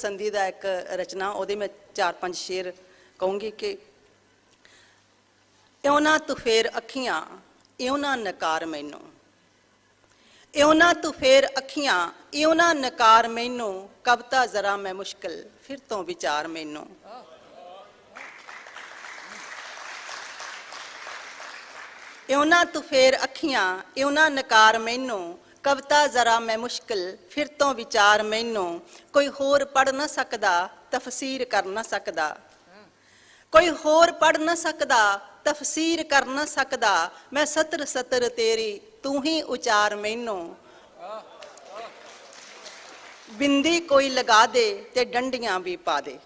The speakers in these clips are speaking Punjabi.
ਪਸੰਦੀਦਾ ਇੱਕ ਰਚਨਾ ਉਹਦੇ ਮੈਂ ਚਾਰ ਪੰਜ ਸ਼ੇਰ ਕਹੂੰਗੀ ਕਿ ਇਉਨਾ ਤੂੰ ਫੇਰ ਅੱਖੀਆਂ ਇਉਨਾ ਨਕਾਰ ਮੈਨੂੰ ਇਉਨਾ ਤੂੰ ਫੇਰ ਅੱਖੀਆਂ ਇਉਨਾ ਨਕਾਰ ਮੈਨੂੰ ਕਵਤਾ ਜ਼ਰਾ ਮੈਂ ਮੁਸ਼ਕਲ ਫਿਰ ਤੋਂ ਵਿਚਾਰ ਮੈਨੂੰ ਇਉਨਾ ਤੂੰ ਫੇਰ ਅੱਖੀਆਂ ਇਉਨਾ ਨਕਾਰ ਮੈਨੂੰ ਕਵਤਾ ਜ਼ਰਾ ਮੈਂ ਮੁਸ਼ਕਲ ਫਿਰ ਤੋਂ ਵਿਚਾਰ ਮੈਨੂੰ ਕੋਈ ਹੋਰ ਪੜ ਨਾ ਸਕਦਾ ਤਫਸੀਰ ਕਰ ਨਾ ਸਕਦਾ ਕੋਈ ਹੋਰ ਪੜ ਨਾ ਸਕਦਾ ਤਫਸੀਰ ਕਰ ਨਾ ਸਕਦਾ ਮੈਂ ਸਤਰ ਸਤਰ ਤੇਰੀ ਤੂੰ ਹੀ ਉਚਾਰ ਮੈਨੂੰ ਬਿੰਦੀ ਕੋਈ ਲਗਾ ਦੇ ਤੇ ਡੰਡੀਆਂ ਵੀ ਪਾ ਦੇ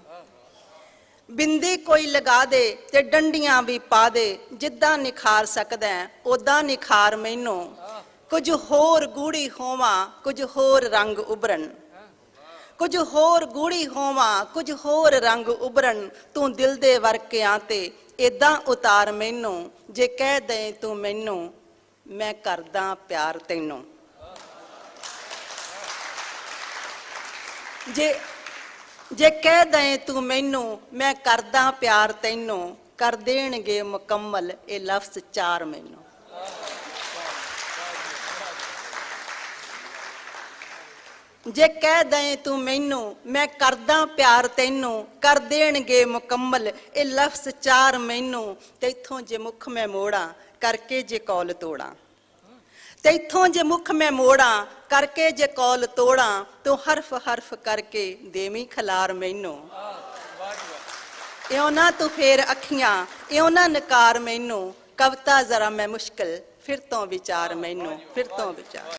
ਬਿੰਦੀ ਕੋਈ ਲਗਾ ਦੇ ਤੇ ਡੰਡੀਆਂ ਵੀ ਪਾ ਦੇ ਜਿੱਦਾਂ ਨਿਖਾਰ ਸਕਦਾ ਉਦਾਂ ਨਿਖਾਰ ਮੈਨੂੰ ਕੁਝ ਹੋਰ ਗੂੜੀ ਹੋਵਾਂ ਕੁਝ ਹੋਰ ਰੰਗ ਉਭਰਨ ਕੁਝ ਹੋਰ ਗੂੜੀ ਹੋਵਾਂ ਕੁਝ ਹੋਰ ਰੰਗ ਉਭਰਨ ਤੂੰ ਦਿਲ ਦੇ ਵਰਕਿਆਂ ਤੇ ਇਦਾਂ ਉਤਾਰ ਮੈਨੂੰ ਜੇ ਕਹਿ ਦੇ ਤੂੰ ਮੈਨੂੰ ਮੈਂ ਕਰਦਾ ਪਿਆਰ ਤੈਨੂੰ ਜੇ ਜੇ ਕਹਿ ਦੇ ਤੂੰ ਮੈਨੂੰ ਮੈਂ ਕਰਦਾ ਪਿਆਰ ਤੈਨੂੰ ਕਰ ਦੇਣਗੇ ਮੁਕੰਮਲ ਇਹ ਲਫ਼ਜ਼ ਚਾਰ ਮੈਨੂੰ ਜੇ ਕਹਿ ਦਏ ਤੂੰ ਮੈਨੂੰ ਮੈਂ ਕਰਦਾ ਪਿਆਰ ਤੈਨੂੰ ਕਰ ਦੇਣਗੇ ਮੁਕੰਮਲ ਇਹ ਲਫ਼ਜ਼ ਚਾਰ ਮੈਨੂੰ ਤੇਥੋਂ ਜੇ ਮੁਖ ਮੈਂ ਮੋੜਾਂ ਕਰਕੇ ਜੇ ਕੌਲ ਤੋੜਾਂ ਤੇਥੋਂ ਜੇ ਮੁਖ ਮੈਂ ਮੋੜਾਂ ਕਰਕੇ ਜੇ ਕੌਲ ਤੋੜਾਂ ਤੂੰ ਹਰਫ ਹਰਫ ਕਰਕੇ ਦੇਵੀਂ ਖਲਾਰ ਮੈਨੂੰ ਇਉਂ ਨਾ ਤੂੰ ਫੇਰ ਅੱਖੀਆਂ ਇਉਂ ਨਾ ਨਕਾਰ ਮੈਨੂੰ ਕਵਤਾ ਜ਼ਰਾ ਮੈਂ ਮੁਸ਼ਕਲ ਫਿਰ ਤੋਂ ਵਿਚਾਰ ਮੈਨੂੰ ਫਿਰ ਤੋਂ ਵਿਚਾਰ